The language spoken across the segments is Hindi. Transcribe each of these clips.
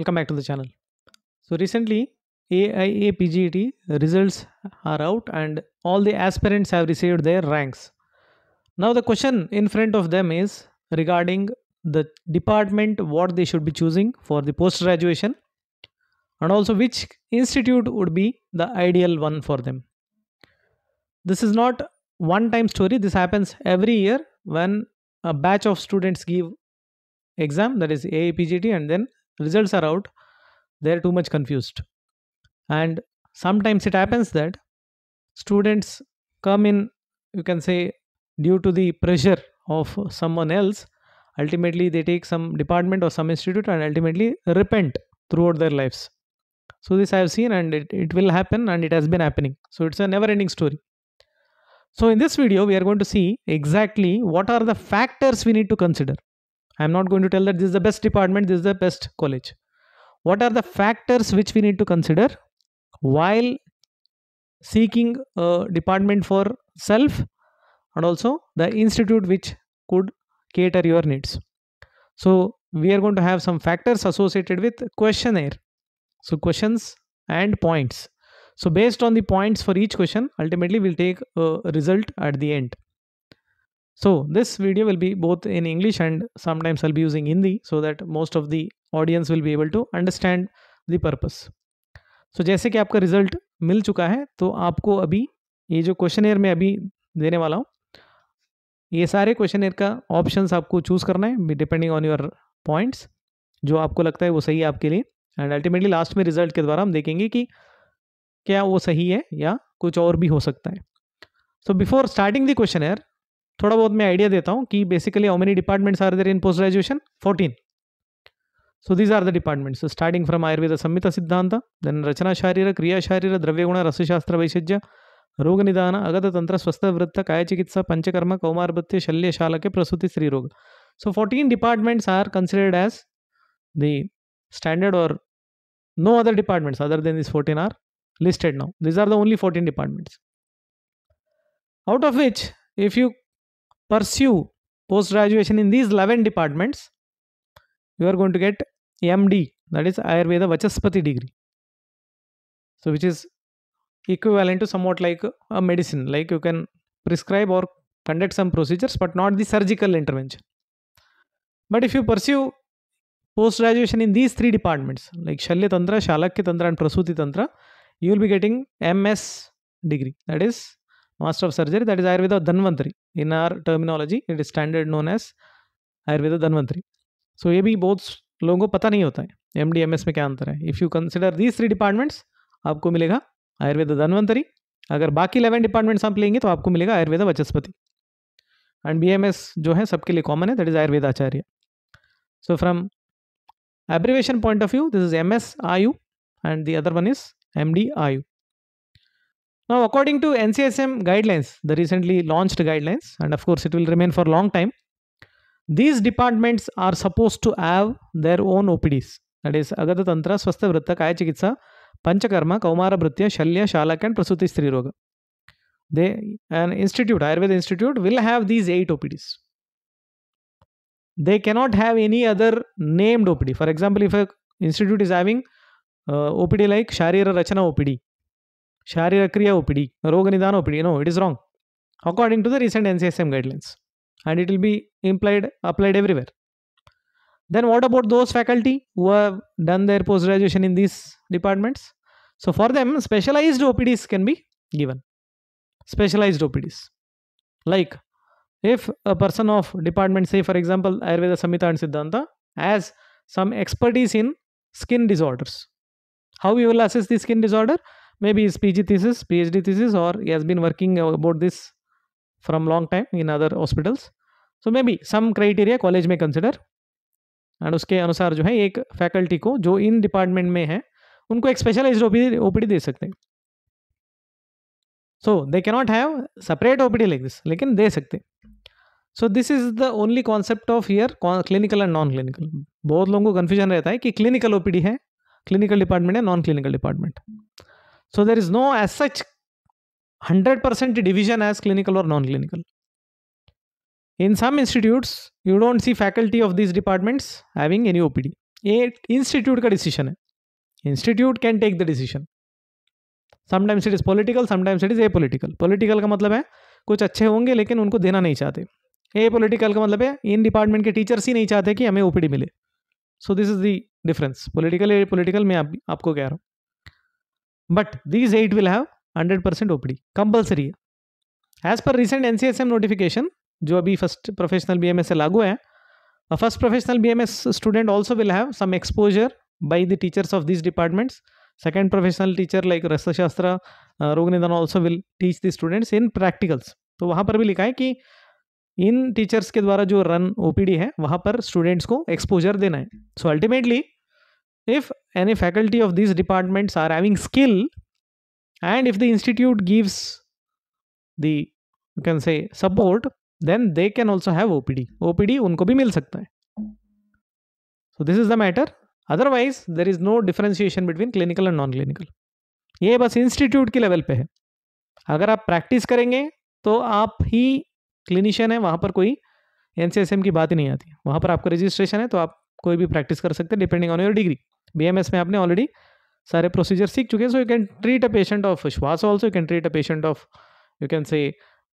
Welcome back to the channel. So recently AIA results are out and all the aspirants have received their ranks. Now the question in front of them is regarding the department what they should be choosing for the post graduation and also which institute would be the ideal one for them. This is not one time story this happens every year when a batch of students give exam that is AAPGT and then results are out they're too much confused and sometimes it happens that students come in you can say due to the pressure of someone else ultimately they take some department or some institute and ultimately repent throughout their lives so this i have seen and it, it will happen and it has been happening so it's a never ending story so in this video we are going to see exactly what are the factors we need to consider I am not going to tell that this is the best department, this is the best college. What are the factors which we need to consider while seeking a department for self and also the institute which could cater your needs? So we are going to have some factors associated with questionnaire. So questions and points. So based on the points for each question, ultimately we'll take a result at the end. So this video will be both in English and sometimes I'll be using Hindi so that most of the audience will be able to understand the purpose. So जैसे कि आपका रिजल्ट मिल चुका है तो आपको अभी ये जो क्वेश्चन एयर में अभी देने वाला हूँ ये सारे क्वेश्चन एयर का ऑप्शन आपको चूज़ करना है डिपेंडिंग ऑन योर पॉइंट्स जो आपको लगता है वो सही है आपके लिए एंड अल्टीमेटली लास्ट में रिजल्ट के द्वारा हम देखेंगे कि क्या वो सही है या कुछ और भी हो सकता है so before starting the question air थोड़ा बहुत मैं आइडिया देता हूँ कि basically how many departments are there in post posterisation fourteen so these are the departments starting from Ayurveda Samhita Siddhanta then रचना शारीर क्रिया शारीर द्रव्यगुण रसशास्त्र वैशिज्य रोग निदान अगत तंत्र स्वस्थ वृत्त काय चिकित्सा पंचकर्म कौमारभत्य शल्य शालके प्रसूति स्त्री रोग so fourteen departments are considered as the standard और no other departments other than this fourteen are listed now these are the only fourteen departments out of which if you pursue post graduation in these 11 departments, you are going to get MD, that is Ayurveda Vachaspati degree. So, which is equivalent to somewhat like a medicine, like you can prescribe or conduct some procedures, but not the surgical intervention. But if you pursue post graduation in these three departments, like Shalya Tantra, Shalakya Tantra, and Prasuti Tantra, you will be getting MS degree, that is master master of surgery that is ayurveda dhanvantri in our terminology it is standard known as ayurveda dhanvantri so ये भी बहुत लोगों को पता नहीं होता है एम डी एम एस में क्या अंतर है if you consider these three departments आपको मिलेगा आयुर्वेद धनवंतरी अगर बाकी इलेवन डिपार्टमेंट्स आप लेंगे तो आपको मिलेगा Ayurveda Vachaspati and B M S जो है सबके लिए कॉमन है that is Ayurveda Acharya so from abbreviation point of view this is M S Ayu and the other one is M D Ayu Now, according to NCSM guidelines, the recently launched guidelines, and of course it will remain for a long time, these departments are supposed to have their own OPDs. That is Agata Tantra, Swastha Vritta, Kaya Chikitsa, Panchakarma, Kaumara Shalya, Shalaka and Prasuti Sriroga. They, an institute, Ayurveda institute will have these 8 OPDs. They cannot have any other named OPD. For example, if an institute is having uh, OPD like Sharira Rachana OPD, Sharirkriya OPD, Roganidan OPD. No, it is wrong. According to the recent NCSM guidelines. And it will be implied, applied everywhere. Then what about those faculty who have done their post-graduation in these departments? So for them, specialized OPDs can be given. Specialized OPDs. Like if a person of department, say for example, Ayurveda, Samhita and Siddhanta has some expertise in skin disorders. How we will assess the skin disorder? Maybe is P G maybe P H D thesis और or he been working about this this long time in other hospitals so maybe some criteria college में कंसिडर एंड उसके अनुसार जो है एक फैकल्टी को जो इन डिपार्टमेंट में है उनको एक specialise O P O P D दे सकते हैं so they can not have separate O P D like this लेकिन दे सकते so this is the only concept of year clinical and non clinical बहुत लोगों को कन्फ्यूजन रहता है कि क्लिनिकल ओ पी डी है क्लिनिकल डिपार्टमेंट है non clinical department So there is no as such 100% division as clinical or non-clinical. In some institutes, you don't see faculty of these departments having any OPD. ये इंस्टीट्यूट का डिसीजन है institute can take the decision sometimes it is political sometimes it is apolitical political का मतलब है कुछ अच्छे होंगे लेकिन उनको देना नहीं चाहते ए पॉलिटिकल का मतलब है इन डिपार्टमेंट के टीचर्स ही नहीं चाहते कि हमें ओपीडी मिले so this is the difference political apolitical मैं आप, आपको कह रहा हूँ but these 8 will have 100% OPD compulsory है as per recent N C notification जो अभी first professional B M S से लागू है first professional B M S student also will have some exposure by the teachers of these departments second professional teacher like रस्त्र शास्त्र रोग निदान also will teach the students in practicals तो वहाँ पर भी लिखा है कि इन टीचर्स के द्वारा जो रन ओ है वहाँ पर स्टूडेंट्स को एक्सपोजर देना है so ultimately if any faculty of these departments are having skill and if the institute gives the you can say support then they can also have opd opd unko bhi mil sakta hai so this is the matter otherwise there is no differentiation between clinical and non clinical ये बस इंस्टीट्यूट के लेवल पे है अगर आप प्रैक्टिस करेंगे तो आप ही क्लिनिशियन है वहाँ पर कोई एन की बात ही नहीं आती वहाँ पर आपका रजिस्ट्रेशन है तो आप कोई भी प्रैक्टिस कर सकते हैं depending on your degree B में आपने ऑलरेडी सारे प्रोसीजर सीख चुके हैं so you can treat a patient of shwas also you can treat a patient of you can say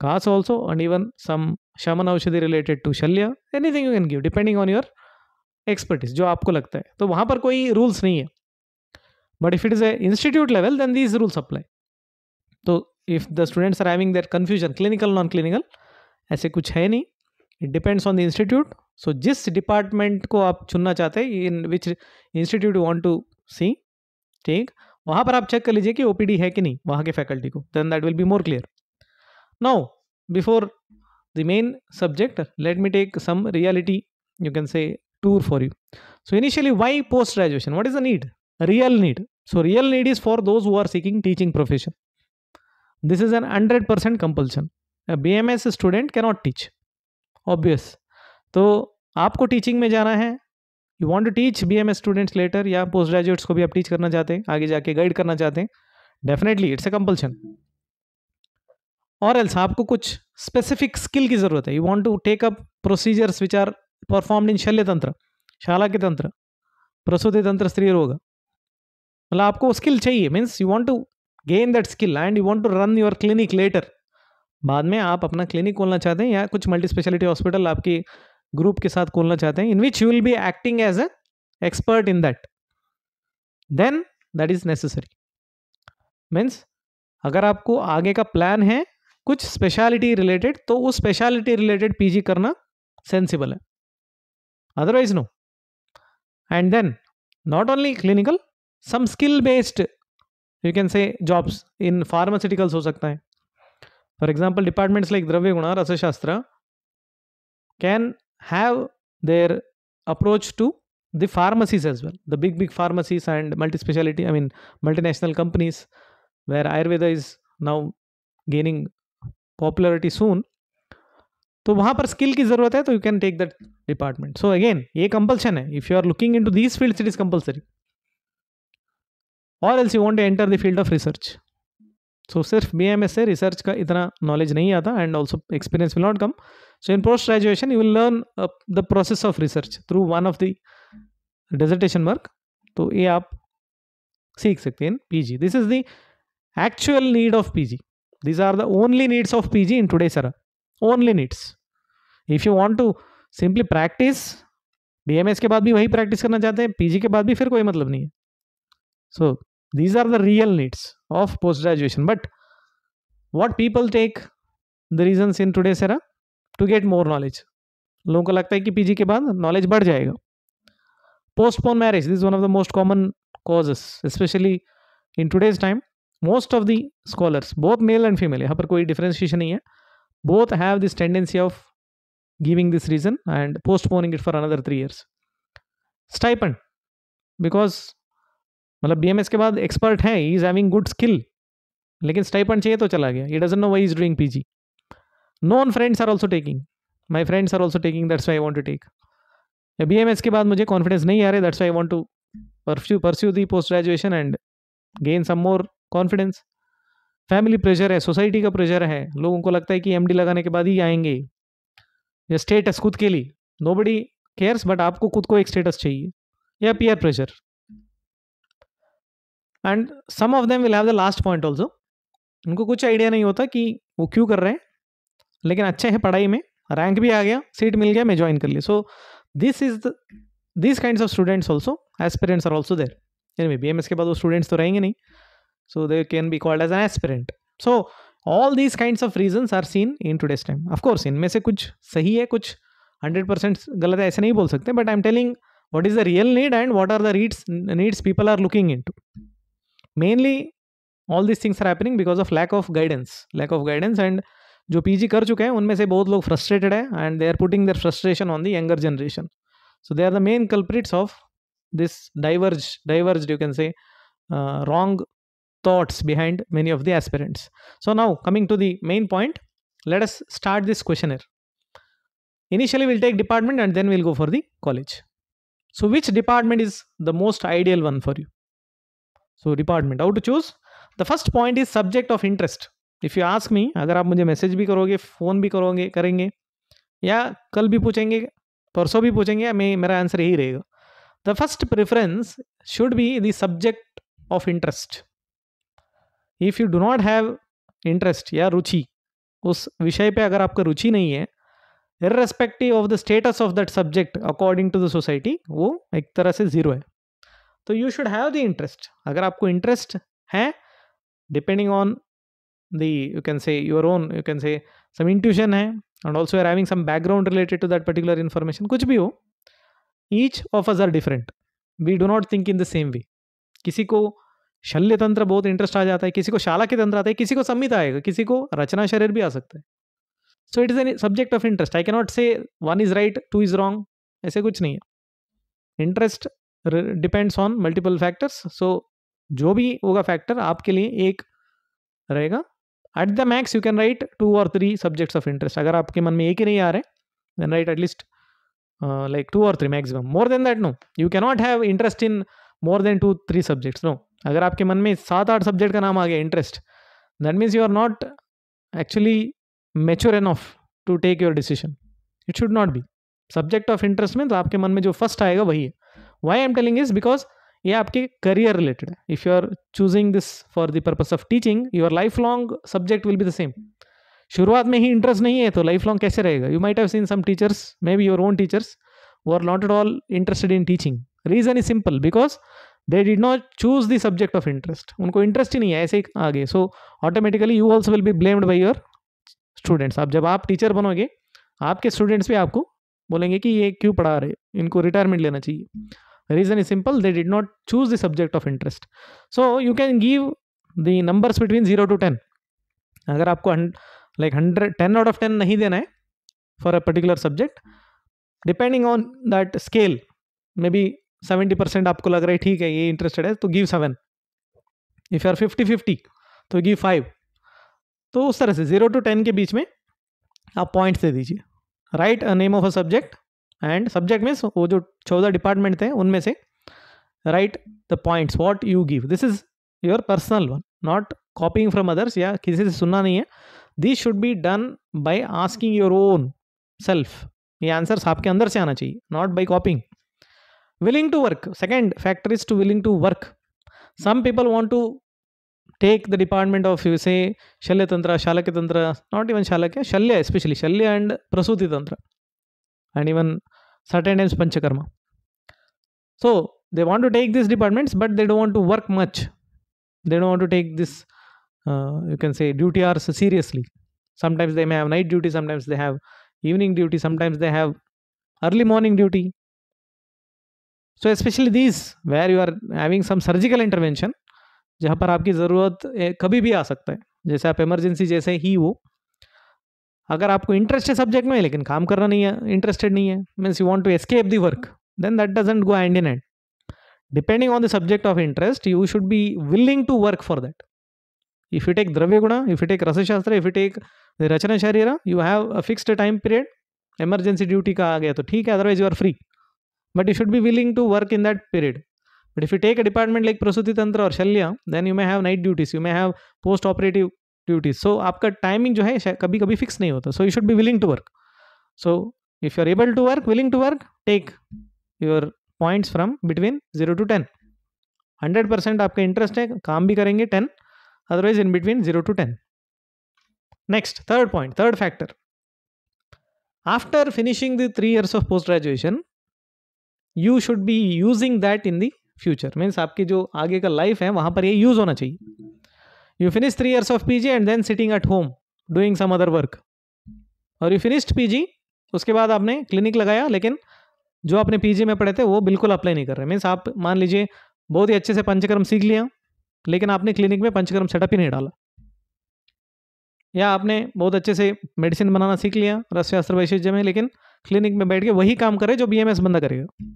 घास also and even some shaman aushadhi related to shalya anything you can give depending on your expertise जो आपको लगता है तो वहाँ पर कोई रूल्स नहीं है but if it is a institute level then these rules apply तो if the students are having their confusion clinical non clinical ऐसे कुछ है नहीं it depends on the institute so जिस डिपार्टमेंट को आप चुनना चाहते हैं in which institute want to see ठीक वहां पर आप चेक कर लीजिए कि ओपीडी है कि नहीं वहां के फैकल्टी को then that will be more clear now before the main subject let me take some reality you can say tour for you so initially why post graduation what is a need real need so real need is for those who are seeking teaching profession this is an hundred percent compulsion B M S student cannot teach obvious तो आपको टीचिंग में जाना है you want to teach B M S students later या पोस्ट ग्रेजुएट्स को भी आप टीच करना चाहते हैं आगे जाके गाइड करना चाहते हैं definitely it's a compulsion or else आपको कुछ स्पेसिफिक स्किल की ज़रूरत है you want to take up procedures which are perform in Shalya Tantra शाला के तंत्र प्रसूति तंत्र स्त्री रोग मतलब आपको स्किल चाहिए means you want to gain that skill and you want to run your clinic later बाद में आप अपना क्लिनिक खोलना चाहते हैं या कुछ मल्टी स्पेशलिटी हॉस्पिटल आपकी ग्रुप के साथ खोलना चाहते हैं in which you will be acting as a expert in that then that is necessary means अगर आपको आगे का प्लान है कुछ स्पेशलिटी रिलेटेड तो उस स्पेशलिटी रिलेटेड पीजी करना सेंसिबल है otherwise no and then not only clinical some skill based you can say jobs in pharmaceuticals हो सकता है for example departments like Dravyaguna Rasashastra can have their approach to the pharmacies as well the big big pharmacies and multi speciality i mean multinational companies where ayurveda is now gaining popularity soon तो वहां पर स्किल की ज़रूरत है तो you can take that department so again ये कंपल्शन है if you are looking in to these field it is compulsory or else you want to enter the field of research so सिर्फ बी एम एस से रिसर्च का इतना नॉलेज नहीं आता and also experience will not come So in post graduation, you will learn uh, the process of research through one of the dissertation work. to ye aap seekh sakte hain pg this is the actual need of pg these are the only needs of pg in today's era only needs if you want to simply practice bms ke baad bhi wahi practice karna chahte hain pg ke baad bhi fir koi matlab nahi hai so these are the real needs of post graduation but what people take the reasons in today's era to get more knowledge लोगों को लगता है कि पीजी के बाद नॉलेज बढ़ जाएगा postpone marriage this one of the most common causes specially in today's time most of the scholars both male and female यहाँ पर कोई डिफ्रेंशिएशन नहीं है both have this tendency of giving this reason and postponing it for another three years stipend because मतलब बी के बाद एक्सपर्ट है he is having good skill लेकिन स्टाइपन चाहिए तो चला गया he doesn't know why is doing P G non friends are also taking my friends are also taking that's I want to take B M S के बाद मुझे कॉन्फिडेंस नहीं आ रहा that's I want to pursue the post graduation and gain some more confidence family pressure है सोसाइटी का प्रेशर है लोगों को लगता है कि एम लगाने के बाद ही आएंगे या स्टेटस खुद के लिए नो बडी केयर्स बट आपको खुद को एक स्टेटस चाहिए या peer pressure and some of them will have the last point also उनको कुछ आइडिया नहीं होता कि वो क्यों कर रहे हैं लेकिन अच्छे हैं पढ़ाई में रैंक भी आ गया सीट मिल गया मैं ज्वाइन कर लिया so this is this kind of students also aspirants are also there यानी बी एम एस के बाद वो स्टूडेंट्स तो रहेंगे नहीं so they can be called as an aspirant so all these kind of reasons are seen in today's time of course इनमें से कुछ सही है कुछ हंड्रेड परसेंट गलत है ऐसे नहीं बोल सकते but I am telling is the real need and what are the reeds needs people are looking in to mainly all these things are happening because of lack of guidance lack of guidance and जो पीजी कर चुके हैं उनमें से बहुत लोग फ्रस्ट्रेटेड है and they are putting their frustration on the younger generation so they are the main culprits of this diverge diverge you can say wrong thoughts behind many of the aspirants. So now coming to the main point, let us start this questionnaire. Initially we'll take department and then we'll go for the college. So which department is the most ideal one for you? So department, how to choose? The first point is subject of interest. If you ask me अगर आप मुझे मैसेज भी करोगे फ़ोन भी करोगे करेंगे या कल भी पूछेंगे परसों भी पूछेंगे मैं मेरा आंसर यही रहेगा the first preference should be the subject of interest if you do not have interest या रुचि उस विषय पे अगर आपका रुचि नहीं है irrespective of the status of that subject according to the society वो एक तरह से ज़ीरो है तो you should have the interest अगर आपको इंटरेस्ट है depending on the you can say your own you can say some intuition hai and also you are having some background related to that particular information kuch bhi ho each of us are different we do not think in the same way किसी को शल्य तंत्र बहुत इंटरेस्ट आ जाता है किसी को शाला के तंत्र आता है किसी को संहित आएगा किसी को रचना शरीर भी आ सकता है so it is an subject of interest I cannot say one is right two is wrong ऐसे कुछ नहीं है interest depends on multiple factors so जो भी होगा फैक्टर आपके लिए एक रहेगा at the max you can write two or three subjects of interest अगर आपके मन में एक ही नहीं आ रहे then write at least like two or three maximum more than that no you can not have interest in more than two three subjects no अगर आपके मन में सात आठ सब्जेक्ट का नाम आ गया interest that means you are not actually mature enough to take your decision it should not be subject of interest में तो आपके मन में जो फर्स्ट आएगा वही है why am telling is because ये आपके करियर रिलेटेड है if you are choosing this for the purpose of teaching your life long subject will be the same शुरुआत में ही इंटरेस्ट नहीं है तो लाइफ लॉन्ग कैसे रहेगा you might have seen some teachers may be your own teachers वो are not at all interested in teaching reason is simple because they did not choose the subject of interest उनको इंटरेस्ट ही नहीं है ऐसे ही आगे so automatically you also will be blamed by your students आप जब आप टीचर बनोगे आपके स्टूडेंट्स भी आपको बोलेंगे कि ये क्यों पढ़ा रहे इनको रिटायरमेंट लेना चाहिए The reason is simple, they did not choose the subject of interest. So you can give the numbers between 0 to 10. अगर आपको like hundred ten out of ten नहीं देना है for a particular subject depending on that scale maybe seventy percent आपको लग रहा है ठीक है ये इंटरेस्टेड है तो give seven if you are fifty fifty तो गिव फाइव तो उस तरह से जीरो टू टेन के बीच में आप पॉइंट्स दे दीजिए write a name of a subject and subject means वो जो चौदह डिपार्टमेंट थे उनमें से write the points what you give this is your personal one not copying from others या किसी से सुनना नहीं है this should be done by asking your own self ये आंसर्स आपके अंदर से आना चाहिए not by copying willing to work second factor is to willing to work some people want to take the department of you say Shalya तंत्र शालक्य तंत्र नॉट इवन शालक्य शल्य स्पेशली शल्य एंड प्रसूति तंत्र and even certain times Panchakarma. So they want to take these departments, but they don't want to work much. They don't want to take this, uh, you can say, duty hours seriously. Sometimes they may have night duty, sometimes they have evening duty, sometimes they have early morning duty. So especially these where you are having some surgical intervention, जहाँ पर आपकी ज़रूरत कभी भी आ सकता है जैसे आप इमरजेंसी जैसे ही वो अगर आपको इंटरेस्ट है सब्जेक्ट में लेकिन काम करना नहीं है इंटरेस्टेड नहीं है means you want to escape the work then that doesn't go end in end depending on the subject of interest you should be willing to work for that if you take Dravya Guna if you take Rasashastra if you take Rachana Sharir you have a fixed time period emergency duty का आ गया तो ठीक है otherwise you are free but you should be willing to work in that period but if you take a department like Prasuti Tantra और Shalya then you may have night duties you may have post operative duties so आपका टाइमिंग जो है कभी कभी फिक्स नहीं होता so you should be willing to work so if you are able to work willing to work take your points from between zero to ten hundred percent आपका इंटरेस्ट है काम भी करेंगे ten otherwise in between zero to ten next third point third factor after finishing the three years of post graduation you should be using that in the future means आपकी जो आगे का लाइफ है वहां पर ये यूज़ होना चाहिए you three 3 years of pg and then sitting at home doing some other work और यू फिनिश्ड जी उसके बाद आपने क्लिनिक लगाया लेकिन जो आपने पीजी में पढ़े थे वो बिल्कुल अप्लाई नहीं कर रहे मीन्स आप मान लीजिए बहुत ही अच्छे से पंचकर्म सीख लिया लेकिन आपने क्लिनिक में पंचकर्म सेटअप ही नहीं डाला या आपने बहुत अच्छे से मेडिसिन बनाना सीख लिया रस्यास्त्र वैशिज्य में लेकिन क्लिनिक में बैठ के वही काम करे जो बी बंदा करेगा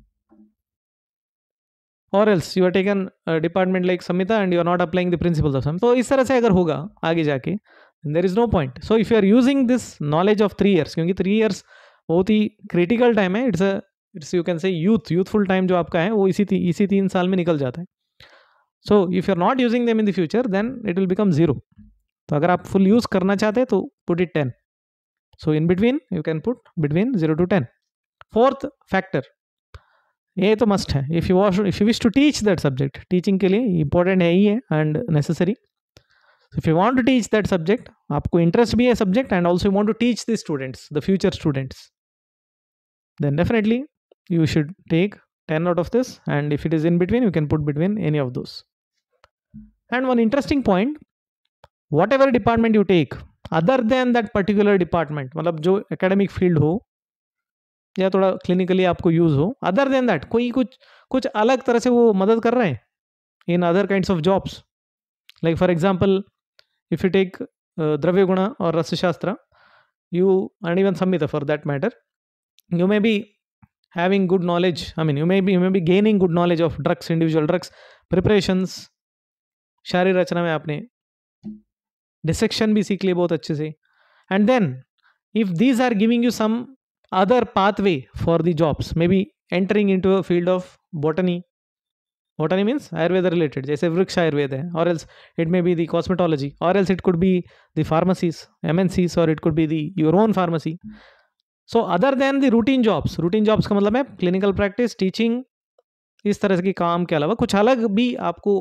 और else you are taken department like Samhita and you are not applying the principle of some तो इस तरह से अगर होगा आगे जाके there is no point so if you are using this knowledge of three years क्योंकि थ्री ईयर्स बहुत ही क्रिटिकल टाइम है it's a it's you can say youth youthful time जो आपका है वो इसी ती, इसी तीन साल में निकल जाता है so if you are not using them in the future then it will become zero तो अगर आप फुल यूज़ करना चाहते हैं तो put it ten so in between you can put between zero to ten fourth factor ये तो मस्ट है if you wash if you wish to teach that subject teaching के लिए इंपॉर्टेंट है ही है and necessary if you want to teach that subject आपको इंटरेस्ट भी है subject and also you want to teach the students the future students then definitely you should take ten out of this and if it is in between you can put between any of those and one interesting point whatever department you take other than that particular department मतलब जो एकेडमिक फील्ड हो या थोड़ा क्लिनिकली आपको यूज हो अदर देन दैट कोई कुछ कुछ अलग तरह से वो मदद कर रहे हैं in other kinds of jobs like for example if you take Dravya Guna और Rasashastra you and even Samhita for that matter you may be having good knowledge I mean you may be you may be gaining good knowledge of drugs individual drugs preparations Sharir Rachana में आपने डिसेक्शन भी सीख लिया बहुत अच्छे से and then if these are giving you some other pathway for the jobs maybe entering into a field of botany botany means ayurveda related jaise vriksha ayurveda or else it may be the cosmetology or else it could be the pharmacies mncs or it could be the your own pharmacy so other than the routine jobs routine jobs ka matlab hai clinical practice teaching is tarah se ki kaam ke alawa kuch alag bhi aapko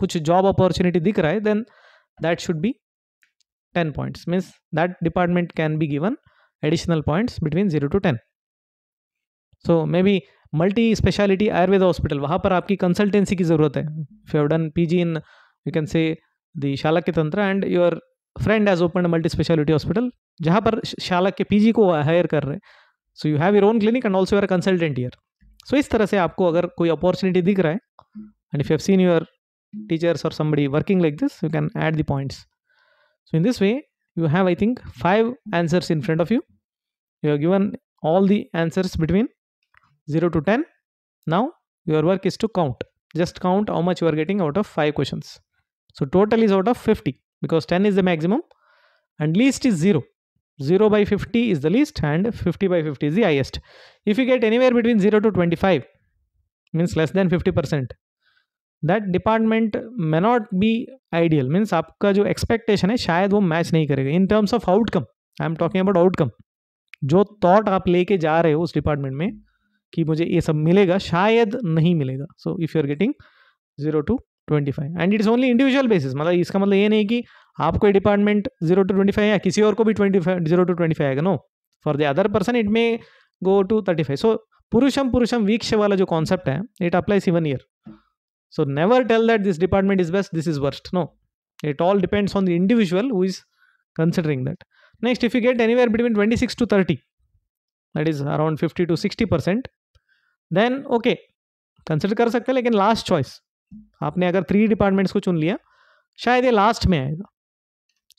kuch job opportunity dikh raha hai then that should be 10 points means that department can be given additional points between 0 to 10 so maybe multi specialty Ayurveda hospital वहाँ पर आपकी कंसल्टेंसी की ज़रूरत है if you have done PG in you can say the Shalakya Tantra and your friend has open multi speciality hospital जहाँ पर शालक्य पीजी को हायर कर रहे so you have your own clinic and also your consultant here so इस तरह से आपको अगर कोई अपॉर्चुनिटी दिख रहा है and if you have seen your teachers और somebody working like this you can add the points so in this way you have I think five answers in front of you you have given all the answers between 0 to 10 now your work is to count just count how much you are getting out of 5 questions so total is out of 50 because 10 is the maximum and least is 0 0 by 50 is the least and 50 by 50 is the highest if you get anywhere between 0 to 25 means less than 50 percent that department may not be ideal. Means आपका जो expectation है शायद वो match नहीं करेगा in terms of outcome. I am talking about outcome. जो थॉट आप लेके जा रहे हो उस डिपार्टमेंट में कि मुझे ये सब मिलेगा शायद नहीं मिलेगा so if you are getting zero to twenty five and it's only individual basis मतलब इसका मतलब ये नहीं कि आपको department zero to twenty five या किसी और को भी twenty five zero to twenty five आएगा no for the other person it may go to thirty five so पुरुषम पुरुषम वीक्ष वाला जो कॉन्सेप्ट है it applies even here so never tell that this department is best this is worst no it all depends on the individual who is considering that next if you get anywhere between twenty six to thirty that is around fifty to sixty percent then okay consider कर सकते हैं लेकिन लास्ट चॉइस आपने अगर थ्री डिपार्टमेंट्स को चुन लिया शायद ये लास्ट में आएगा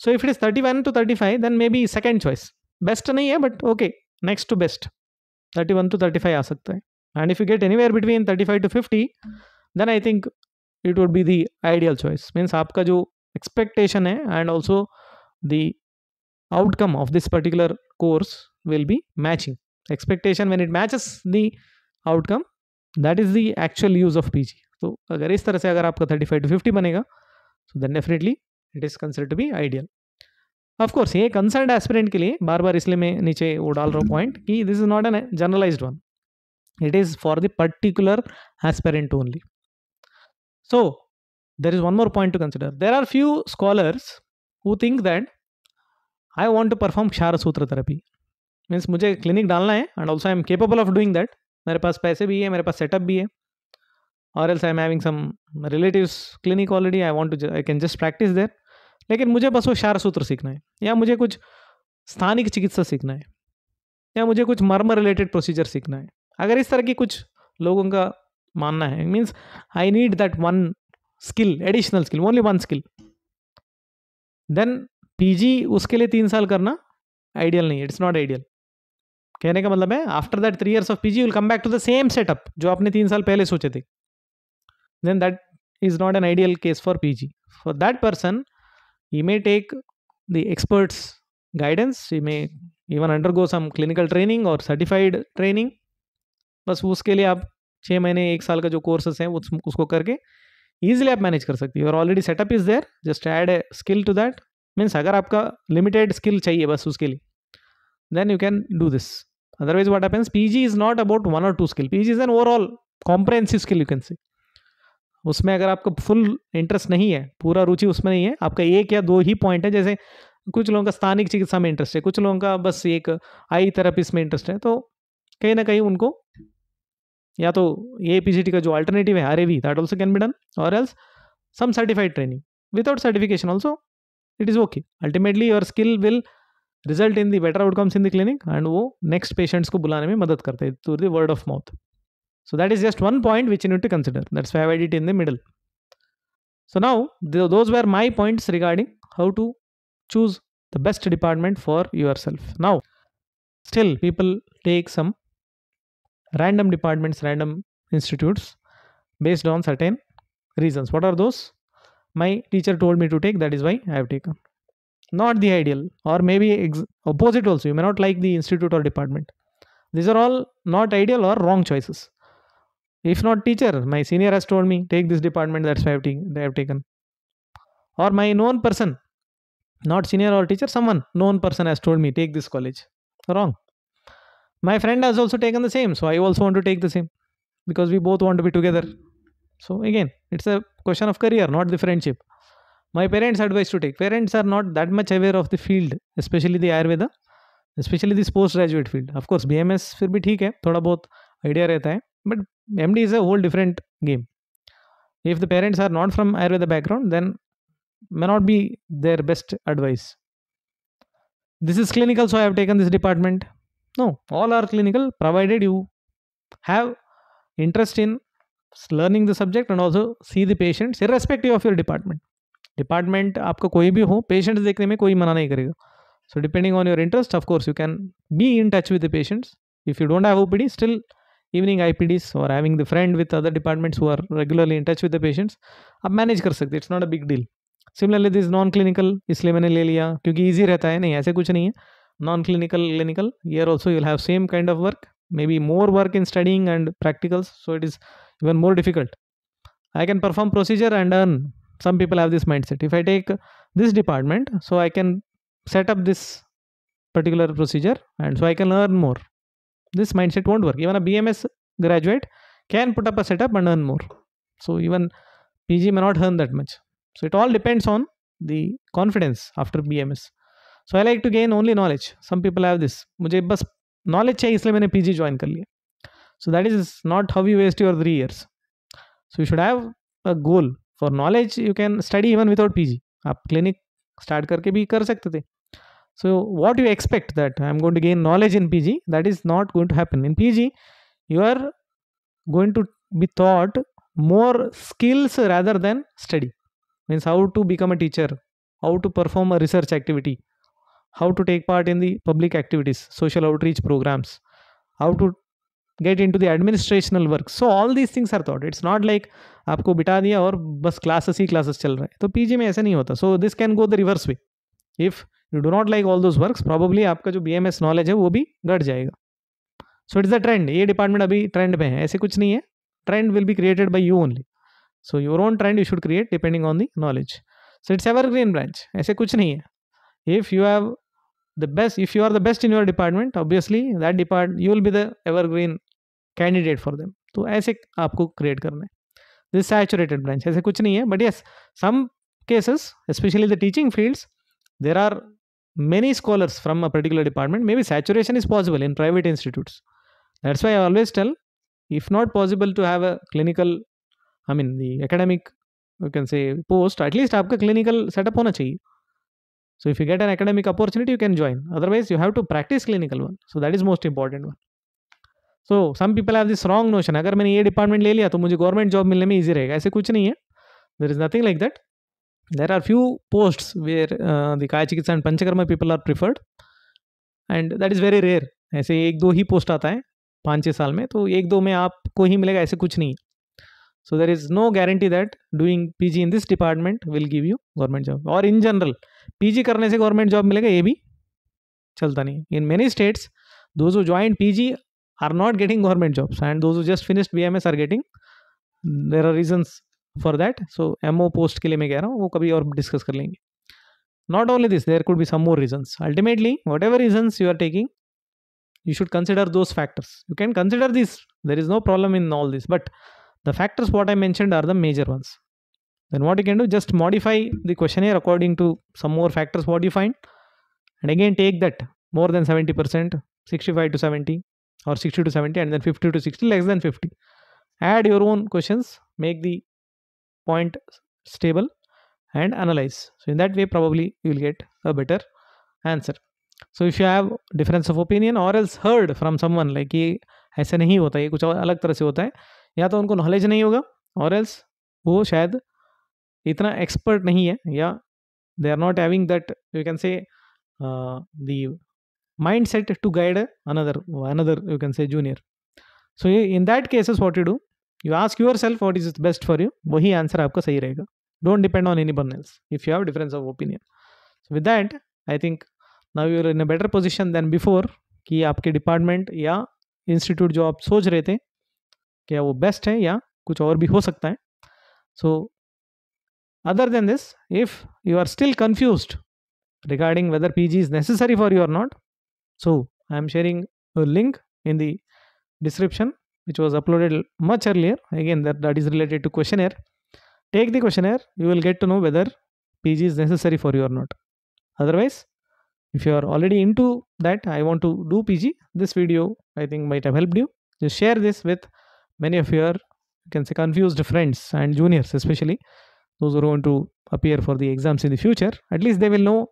so if it is thirty one to thirty five then maybe second choice best नहीं है but okay next to best thirty one to thirty five आ सकता है and if you get anywhere between thirty five to fifty then I think it would be the ideal choice means आपका जो एक्सपेक्टेशन है and also the outcome of this particular course will be matching. Expectation when it matches the outcome, that is the actual use of PG. So, अगर इस तरह से अगर आपका 35 to 50 बनेगा so then definitely it is considered to be ideal. Of course, ये concerned एस्पिरेंट के लिए bar बार इसलिए मैं नीचे वो डाल रहा हूँ पॉइंट कि this is not an it is for the particular aspirant only so there is one more point to consider there are few scholars who think that I want to perform Sutra therapy means मुझे क्लिनिक डालना है and also I am capable of doing that मेरे पास पैसे भी है मेरे पास सेटअप भी है और else I am having some relative clinic already I want to I can just practice there लेकिन मुझे बस वो शार सूत्र सीखना है या मुझे कुछ स्थानिक चिकित्सा सीखना है या मुझे कुछ मर्म रिलेटेड प्रोसीजर सीखना है अगर इस तरह की कुछ लोगों का मानना है means I need that one skill additional skill only one skill then PG उसके लिए तीन साल करना आइडियल नहीं इट्स नॉट आइडियल कहने का मतलब है after that three years of PG will come back to the same setup जो आपने तीन साल पहले सोचे थे then that is not an ideal case for PG for that person you may take the experts guidance you may even undergo some clinical training और सर्टिफाइड ट्रेनिंग बस उसके लिए आप छः महीने एक साल का जो कोर्सेस हैं उस, उसको करके ईजिली आप मैनेज कर सकती हो और already setup is there just add a skill to that means अगर आपका लिमिटेड स्किल चाहिए बस उसके लिए then you can do this otherwise otherwise P G is not about one और two skill P G is an overall comprehensive skill you can see उसमें अगर आपका फुल इंटरेस्ट नहीं है पूरा रुचि उसमें नहीं है आपका एक या दो ही पॉइंट है जैसे कुछ लोगों का स्थानिक चिकित्सा में इंटरेस्ट है कुछ लोगों का बस एक आई थेरापी में इंटरेस्ट है तो कहीं ना कहीं उनको या तो ए पी टी का जो अल्टरनेटिव है R A V that also can be done or else some certified training without certification also it is okay ultimately your skill will result in the better outcomes in the clinic, and वो next patients को बुलाने में मदद करते हैं through the So that is just one point which you need to consider. That's why I have it in the middle. So now those were my points regarding how to choose the best department for yourself. Now still people take some random departments, random institutes based on certain reasons. What are those? my teacher told me to take that is why i have taken not the ideal or maybe ex- opposite also you may not like the institute or department these are all not ideal or wrong choices if not teacher my senior has told me take this department that's why I have, have taken or my known person not senior or teacher someone known person has told me take this college wrong my friend has also taken the same so i also want to take the same because we both want to be together so again it's a question of career not the friendship my parents advised to take parents are not that much aware of the field especially the ayurveda especially this postgraduate field. Of course, BMS, M S फिर भी ठीक है थोड़ा बहुत आइडिया रहता है but M D is a whole different game if the parents are not from may not be their best advice. This is clinical, so I have taken this department. No, all are clinical provided you have interest in learning the subject and also see the patients irrespective respective of your department आपका कोई भी हो पेशेंट्स देखने में कोई मना नहीं करेगा so depending on your interest of course you can be in touch with the patients if you don't have OPD still evening I P Ds और having the friend with other departments who are regularly in touch with the patients आप मैनेज कर सकते it's not a big deal similarly this non clinical इसलिए मैंने ले लिया क्योंकि ईजी रहता है नहीं ऐसे कुछ नहीं है non clinical clinical year also you'll have same kind of work may be more work in studying and practicals so it is even more difficult i can perform procedure and earn some people have this mindset if i take this department so i can set up this particular procedure and so i can earn more this mindset won't work even a bms graduate can put up a setup and earn more so even pg may not earn that much so it all depends on the confidence after bms So I like to gain only knowledge. Some people have this. मुझे बस नॉलेज चाहिए इसलिए मैंने पीजी ज्वाइन कर लिया so that is not how you waste your three years so you should have a goal for knowledge you can study even without pg आप clinic start करके भी कर सकते थे so what you expect that i'm going to gain knowledge in pg that is not going to happen in pg you are going to be taught more skills rather than study means how to become a teacher how to perform a research activity how to take part in the public activities social outreach programs how to get into the administrational work so all these things are thought it's not like आपको बिठा दिया और बस क्लासेस ही क्लासेस चल रहे हैं तो पीजी में ऐसा नहीं होता so this can go the reverse way if you do not like all those work probably आपका जो बी एम एस नॉलेज है वो भी घट जाएगा सो इट्स द ट्रेंड ये डिपार्टमेंट अभी ट्रेंड में है ऐसे कुछ नहीं है trend will be created by you only so your own trend you should create depending on the knowledge so it's evergreen branch ऐसे कुछ नहीं है if you have the best if you are the best in your department obviously that depart you will be the evergreen candidate for them तो ऐसे आपको क्रिएट करना है दिस सैचुरेटेड ब्रांच ऐसे कुछ नहीं है but yes some cases specially the teaching fields there are many scholars from a particular department may be saturation is possible in private institutes that's why I always tell if not possible to have a clinical I mean the academic you can say post at least आपका क्लिनिकल सेटअप होना चाहिए so if you get an academic opportunity you can join otherwise you have to practice clinical one so that is most important one so some people have this wrong notion अगर मैंने ये डिपार्टमेंट ले लिया तो मुझे गवर्नमेंट जॉब मिलने में ईजी रहेगा ऐसे कुछ नहीं है there is nothing like that there are few post where the Kaya Chikitsa and Panchakarma people are preferred and that is very rare ऐसे एक दो ही पोस्ट आता है पाँच छः साल में तो एक दो में आपको ही मिलेगा ऐसे कुछ नहीं so there is no guarantee that doing P G in this department will give you government job और इन जनरल पी जी करने से गवर्नमेंट जॉब मिलेगा ये भी चलता नहीं इन मेनी स्टेट्स दो जो joint P G are not getting government jobs and those who just finished BMS are getting there are reasons for that so MO post ke liye main कह रहा हूँ वो कभी और डिस्कस कर not only this there could be some more reasons ultimately whatever reasons you are taking you should consider those factors you can consider this there is no problem in all this but the factors what i mentioned are the major ones then what you can do just modify the questionnaire according to some more factors what you find and again take that more than 70% 65 to 70 or 60 to 70 and then 50 to 60 less than 50 add your own questions make the point stable and analyze so in that way probably you will get a better answer so if you have difference of opinion or else heard from someone like ye aisa nahi hota ye kuch alag tarah se hota hai ya to unko knowledge nahi hoga or else wo shayad itna expert nahi hai ya they are not having that you can say uh, the mind set to guide another another you can say junior so in that cases what you do you ask yourself what is best for you वही answer aapka sahi rahega don't depend on any else if you have difference of opinion so with that i think now you are in a better position than before ki aapke department ya institute jo aap soch rahe the क्या wo best hai ya kuch aur bhi ho sakta hai so other than this if you are still confused regarding whether pg is necessary for you or not So I'm sharing a link in the description which was uploaded much earlier. Again, that, that is related to questionnaire. Take the questionnaire, you will get to know whether PG is necessary for you or not. Otherwise, if you are already into that, I want to do PG, this video I think might have helped you. Just share this with many of your you can say confused friends and juniors especially those who want to appear for the exams in the future at least they will know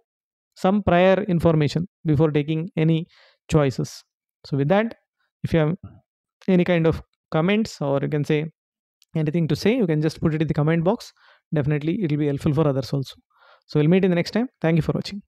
some prior information before taking any choices. So, with that, if you have any kind of comments or you can say anything to say, you can just put it in the comment box. Definitely, it will be helpful for others also. So, we'll meet in the next time. Thank you for watching.